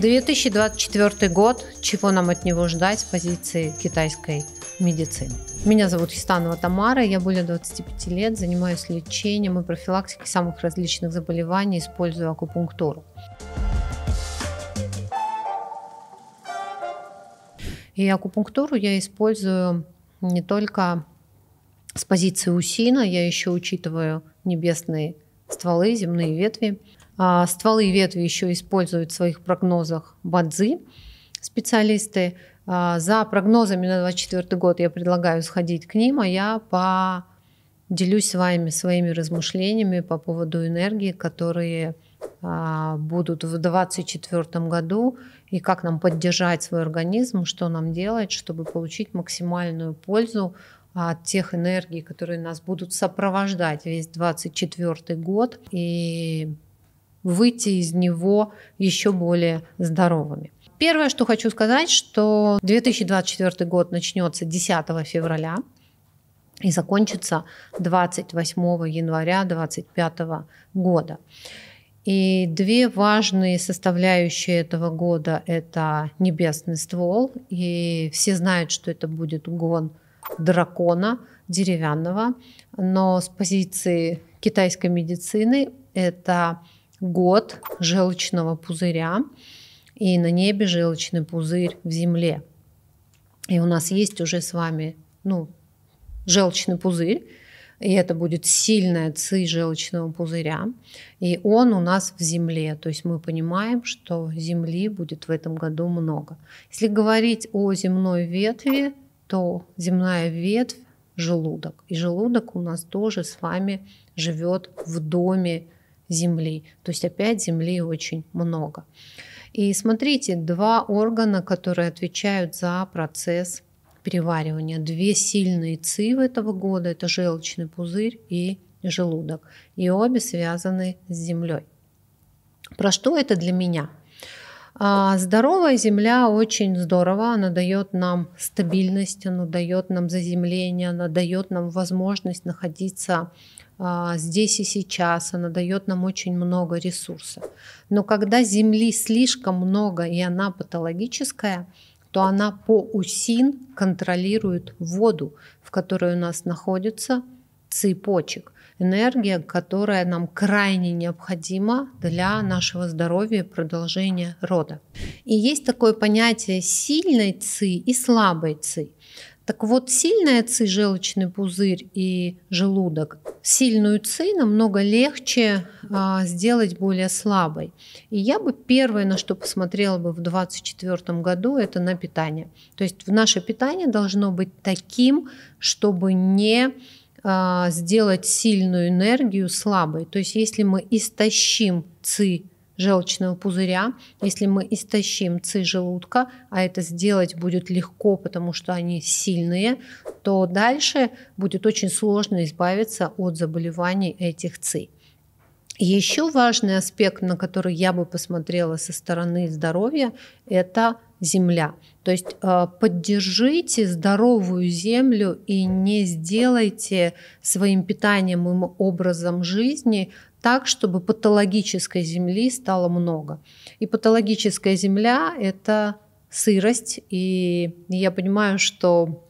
2024 год. Чего нам от него ждать с позиции китайской медицины? Меня зовут Хистанова Тамара, я более 25 лет, занимаюсь лечением и профилактикой самых различных заболеваний, использую акупунктуру. И акупунктуру я использую не только с позиции усина, я еще учитываю небесные стволы, земные ветви – а, стволы и ветви еще используют в своих прогнозах бадзи специалисты. А, за прогнозами на 2024 год я предлагаю сходить к ним, а я поделюсь с вами своими размышлениями по поводу энергии, которые а, будут в 2024 году, и как нам поддержать свой организм, что нам делать, чтобы получить максимальную пользу от тех энергий, которые нас будут сопровождать весь 2024 год. И выйти из него еще более здоровыми. Первое, что хочу сказать, что 2024 год начнется 10 февраля и закончится 28 января 2025 года. И две важные составляющие этого года – это небесный ствол, и все знают, что это будет гон дракона деревянного, но с позиции китайской медицины это год желчного пузыря, и на небе желчный пузырь в земле. И у нас есть уже с вами ну, желчный пузырь, и это будет сильная ци желчного пузыря, и он у нас в земле, то есть мы понимаем, что земли будет в этом году много. Если говорить о земной ветви, то земная ветвь – желудок, и желудок у нас тоже с вами живет в доме Земли. То есть опять Земли очень много. И смотрите, два органа, которые отвечают за процесс переваривания. Две сильные ци в этого года – это желчный пузырь и желудок. И обе связаны с землей. Про что это для меня? А здоровая земля очень здорово, она дает нам стабильность, она дает нам заземление, она дает нам возможность находиться а, здесь и сейчас, она дает нам очень много ресурсов. Но когда земли слишком много и она патологическая, то она по усин контролирует воду, в которой у нас находится цепочек энергия, которая нам крайне необходима для нашего здоровья и продолжения рода. И есть такое понятие сильной ци и слабой ци. Так вот, сильная ци, желчный пузырь и желудок, сильную ци намного легче а, сделать более слабой. И я бы первое, на что посмотрела бы в 2024 году, это на питание. То есть в наше питание должно быть таким, чтобы не а, сделать сильную энергию слабой. То есть если мы истощим ци желчного пузыря, если мы истощим ци желудка, а это сделать будет легко, потому что они сильные, то дальше будет очень сложно избавиться от заболеваний этих ци. Еще важный аспект, на который я бы посмотрела со стороны здоровья, это земля. То есть э, поддержите здоровую землю и не сделайте своим питанием и образом жизни так, чтобы патологической земли стало много. И патологическая земля – это сырость, и я понимаю, что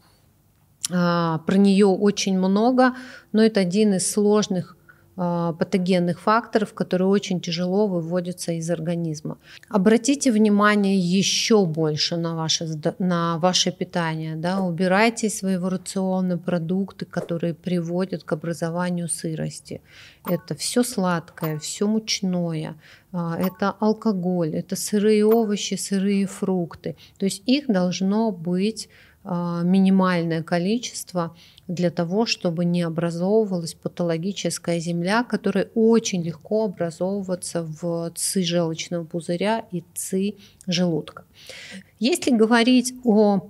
а, про нее очень много, но это один из сложных Э, патогенных факторов, которые очень тяжело выводятся из организма. Обратите внимание еще больше на ваше, на ваше питание. Да? Убирайте из своего рациона продукты, которые приводят к образованию сырости. Это все сладкое, все мучное, э, это алкоголь, это сырые овощи, сырые фрукты. То есть их должно быть а, минимальное количество для того, чтобы не образовывалась патологическая земля, которая очень легко образовывается в ци желчного пузыря и ци желудка. Если говорить о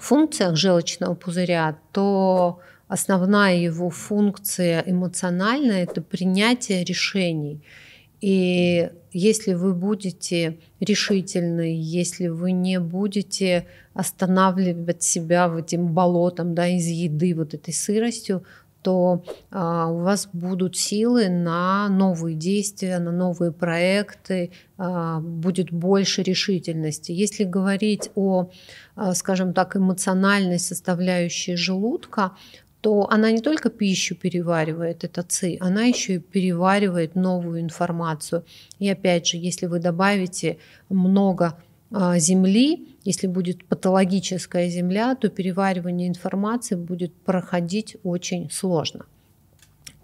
функциях желчного пузыря, то основная его функция эмоциональная – это принятие решений – и если вы будете решительны, если вы не будете останавливать себя в этим болотом да, из еды, вот этой сыростью, то а, у вас будут силы на новые действия, на новые проекты, а, будет больше решительности. Если говорить о, а, скажем так, эмоциональной составляющей желудка, что она не только пищу переваривает, это ци, она еще и переваривает новую информацию. И опять же, если вы добавите много а, земли, если будет патологическая земля, то переваривание информации будет проходить очень сложно.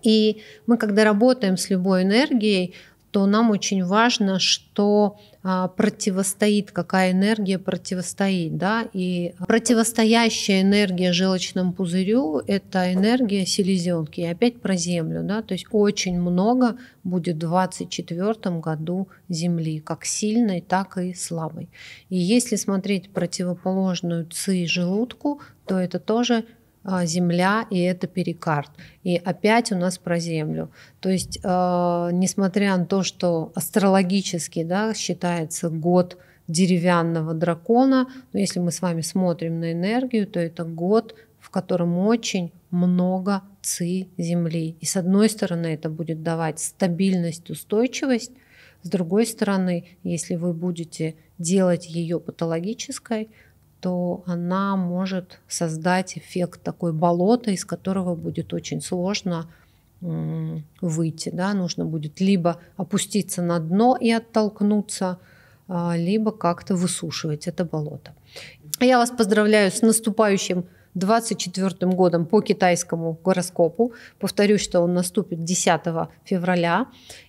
И мы, когда работаем с любой энергией, то нам очень важно, что а, противостоит, какая энергия противостоит. Да? И противостоящая энергия желчному пузырю – это энергия селезенки. И опять про Землю. Да? То есть очень много будет в 2024 году Земли, как сильной, так и слабой. И если смотреть противоположную ци желудку, то это тоже а, земля и это перикард. И опять у нас про Землю. То есть, а, несмотря на то, что астрологически да, считается год деревянного дракона, но если мы с вами смотрим на энергию, то это год, в котором очень много ци Земли. И с одной стороны это будет давать стабильность, устойчивость, с другой стороны, если вы будете делать ее патологической, то она может создать эффект такой болота, из которого будет очень сложно выйти. Да? Нужно будет либо опуститься на дно и оттолкнуться, а, либо как-то высушивать это болото. Я вас поздравляю с наступающим 2024 годом по китайскому гороскопу. повторюсь, что он наступит 10 февраля.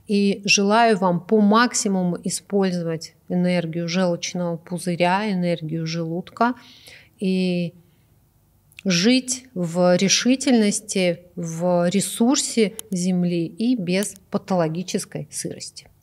И желаю вам по максимуму использовать энергию желчного пузыря, энергию желудка и жить в решительности, в ресурсе Земли и без патологической сырости.